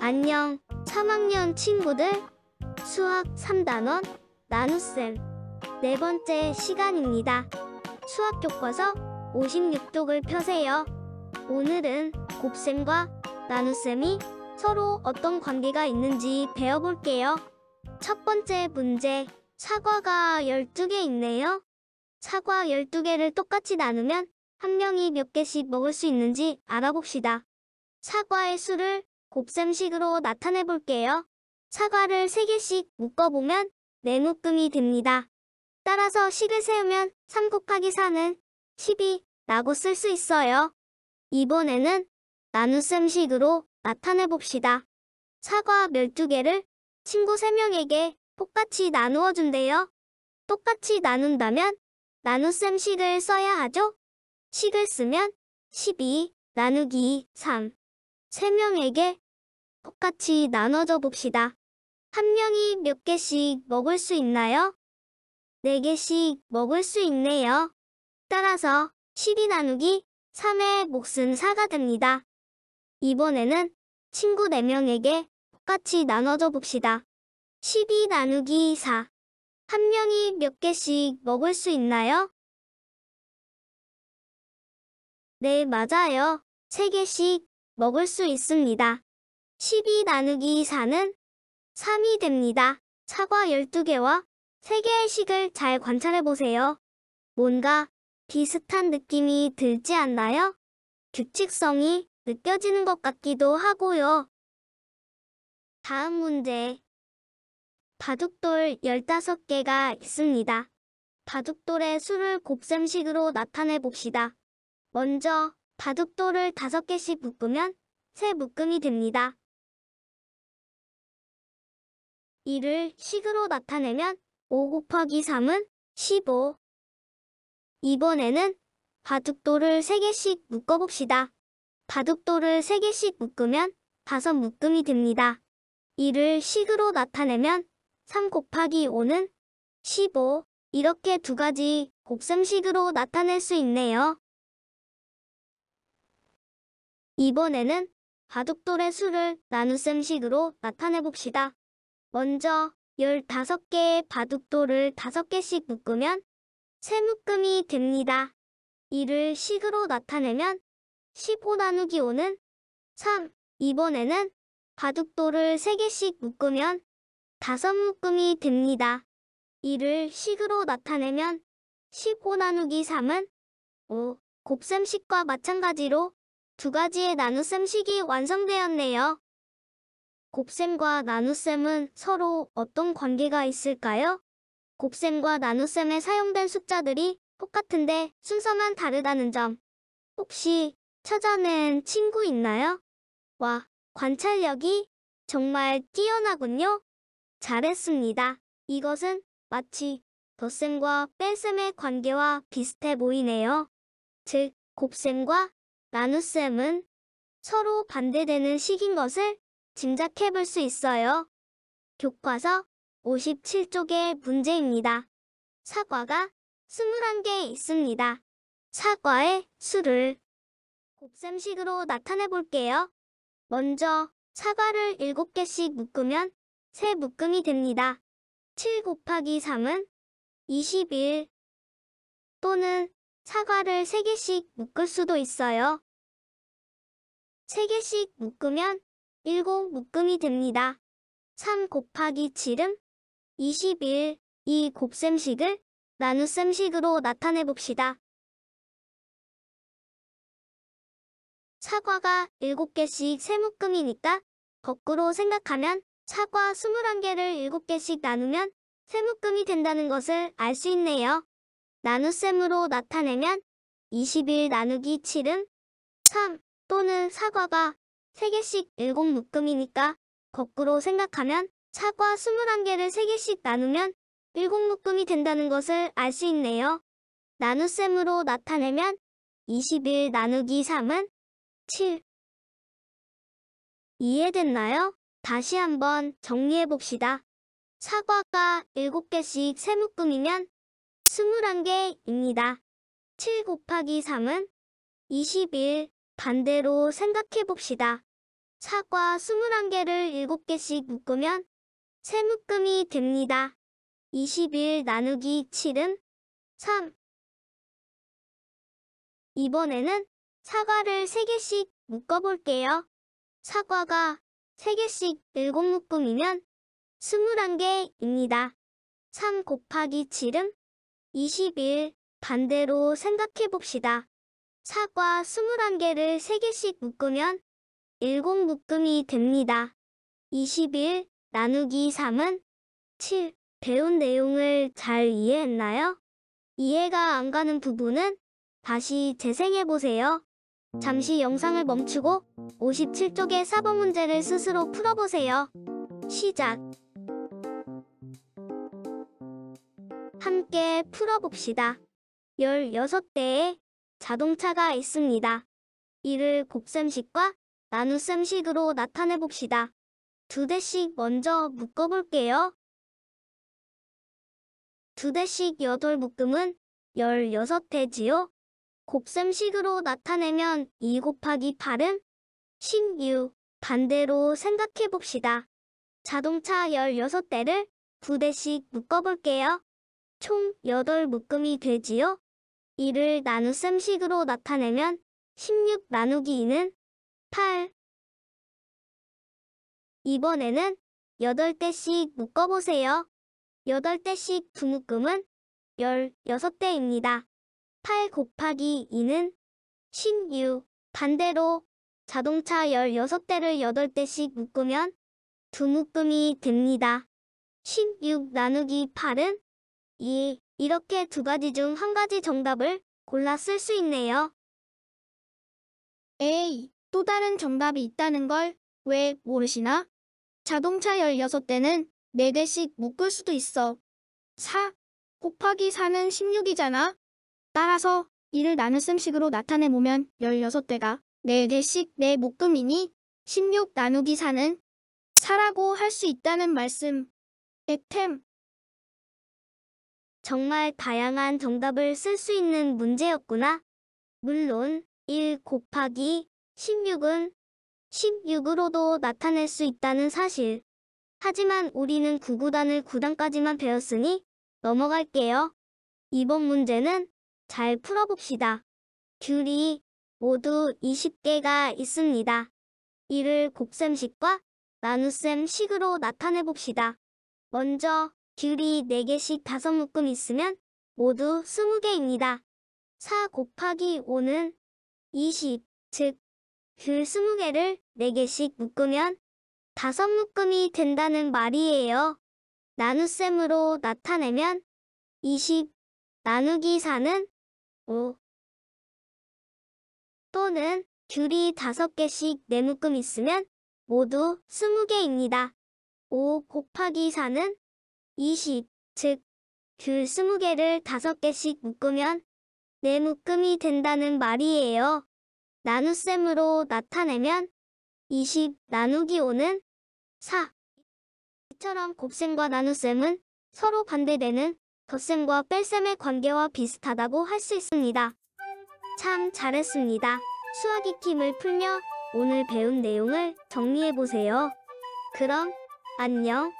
안녕, 3학년 친구들. 수학 3단원 나눗셈 네 번째 시간입니다. 수학 교과서 56쪽을 펴세요. 오늘은 곱셈과 나눗셈이 서로 어떤 관계가 있는지 배워볼게요. 첫 번째 문제. 사과가 12개 있네요. 사과 12개를 똑같이 나누면 한 명이 몇 개씩 먹을 수 있는지 알아봅시다. 사과의 수를 곱셈식으로 나타내 볼게요. 사과를 3개씩 묶어보면 네묶음이 됩니다. 따라서 식을 세우면 3 곱하기 4는 1 0이 라고 쓸 수 있어요. 이번에는 나눗셈식으로 나타내 봅시다. 사과 12개를 친구 3명에게 똑같이 나누어 준대요. 똑같이 나눈다면 나눗셈식을 써야 하죠. 식을 쓰면 12 나누기 3 3 명에게 똑같이 나눠줘 봅시다. 한 명이 몇 개씩 먹을 수 있나요? 4 개씩 먹을 수 있네요. 따라서 12 나누기 3의 몫은 4가 됩니다. 이번에는 친구 4명에게 똑같이 나눠줘 봅시다. 12 나누기 4. 한 명이 몇 개씩 먹을 수 있나요? 네, 맞아요. 3개씩 먹을 수 있습니다. 12 나누기 4는 3이 됩니다. 사과 12개와 3개의 식을 잘 관찰해 보세요. 뭔가 비슷한 느낌이 들지 않나요? 규칙성이 느껴지는 것 같기도 하고요. 다음 문제. 바둑돌 15개가 있습니다. 바둑돌의 수를 곱셈식으로 나타내 봅시다. 먼저 바둑돌을 5개씩 묶으면 세 묶음이 됩니다. 이를 식으로 나타내면 5 곱하기 3은 15. 이번에는 바둑돌을 3개씩 묶어봅시다. 바둑돌을 3개씩 묶으면 5묶음이 됩니다. 이를 식으로 나타내면 3 곱하기 5는 15. 이렇게 두 가지 곱셈식으로 나타낼 수 있네요. 이번에는 바둑돌의 수를 나눗셈식으로 나타내봅시다. 먼저 15개의 바둑돌을 5개씩 묶으면 세묶음이 됩니다. 이를 식으로 나타내면 15 나누기 5는 3. 이번에는 바둑돌을 3개씩 묶으면 5묶음이 됩니다. 이를 식으로 나타내면 15 나누기 3은 5. 곱셈식과 마찬가지로 두 가지의 나눗셈식이 완성되었네요. 곱셈과 나눗셈은 서로 어떤 관계가 있을까요? 곱셈과 나눗셈에 사용된 숫자들이 똑같은데 순서만 다르다는 점. 혹시 찾아낸 친구 있나요? 와, 관찰력이 정말 뛰어나군요. 잘했습니다. 이것은 마치 덧셈과 뺄셈의 관계와 비슷해 보이네요. 즉, 곱셈과 나눗셈은 서로 반대되는 식인 것을 짐작해 볼 수 있어요. 교과서 57쪽의 문제입니다. 사과가 21개 있습니다. 사과의 수를 곱셈식으로 나타내 볼게요. 먼저 사과를 7개씩 묶으면 3묶음이 됩니다. 7 곱하기 3은 21 또는 사과를 3개씩 묶을 수도 있어요. 3개씩 묶으면 7 묶음이 됩니다. 3 곱하기 7은 21, 이 곱셈식을 나눗셈식으로 나타내 봅시다. 사과가 7개씩 3묶음이니까 거꾸로 생각하면 사과 21개를 7개씩 나누면 3묶음이 된다는 것을 알 수 있네요. 나눗셈으로 나타내면 21 나누기 7은 3 또는 사과가 3개씩 7묶음이니까 거꾸로 생각하면 사과 21개를 3개씩 나누면 7묶음이 된다는 것을 알 수 있네요. 나눗셈으로 나타내면 21 나누기 3은 7 이해됐나요? 다시 한번 정리해 봅시다. 사과가 7개씩 3묶음이면 21개입니다. 7 곱하기 3은 21. 반대로 생각해봅시다. 사과 21개를 7개씩 묶으면 세묶음이 됩니다. 21 나누기 7은 3. 이번에는 사과를 3개씩 묶어볼게요. 사과가 3개씩 7묶음이면 21개입니다. 3 곱하기 7은 20일 반대로 생각해봅시다. 사과 21개를 3개씩 묶으면 7묶음이 됩니다. 21 나누기 3은 7. 배운 내용을 잘 이해했나요? 이해가 안 가는 부분은 다시 재생해보세요. 잠시 영상을 멈추고 57쪽의 사범 문제를 스스로 풀어보세요. 시작! 함께 풀어봅시다. 16대의 자동차가 있습니다. 이를 곱셈식과 나눗셈식으로 나타내봅시다. 두 대씩 먼저 묶어볼게요. 두 대씩 8 묶음은 16대지요. 곱셈식으로 나타내면 2 곱하기 8은 16. 반대로 생각해봅시다. 자동차 16대를 9대씩 묶어볼게요. 총 8묶음이 되지요. 이를 나눗셈식으로 나타내면 16 나누기 2는 8. 이번에는 8대씩 묶어보세요. 8대씩 두 묶음은 16대입니다. 8 곱하기 2는 16. 반대로 자동차 16대를 8대씩 묶으면 두 묶음이 됩니다. 16 나누기 8은 2. 이렇게 두 가지 중 한 가지 정답을 골라 쓸 수 있네요. 에또 다른 정답이 있다는 걸 왜 모르시나? 자동차 16대는 4대씩 묶을 수도 있어. 4. 곱하기 4는 16이잖아. 따라서 이를 나눗셈식으로 나타내보면 16대가 4대씩 4 묶음이니 16 나누기 4는 4라고 할 수 있다는 말씀. 액템 정말 다양한 정답을 쓸 수 있는 문제였구나. 물론 1 곱하기 16은 16으로도 나타낼 수 있다는 사실. 하지만 우리는 9구단을 9단까지만 배웠으니 넘어갈게요. 이번 문제는 잘 풀어봅시다. 귤이 모두 20개가 있습니다. 이를 곱셈식과 나눗셈식으로 나타내봅시다. 먼저 귤이 4개씩 5묶음 있으면 모두 20개입니다. 4 곱하기 5는 20, 즉, 귤 20개를 4개씩 묶으면 5묶음이 된다는 말이에요. 나눗셈으로 나타내면 20 나누기 4는 5 또는 귤이 5개씩 4묶음 있으면 모두 20개입니다. 5 곱하기 4는 20, 즉, 그 20개를 5개씩 묶으면 4묶음이 된다는 말이에요. 나눗셈으로 나타내면 20 나누기 5는 4. 이처럼 곱셈과 나눗셈은 서로 반대되는 덧셈과 뺄셈의 관계와 비슷하다고 할 수 있습니다. 참 잘했습니다. 수학 익킴을 풀며 오늘 배운 내용을 정리해보세요. 그럼 안녕.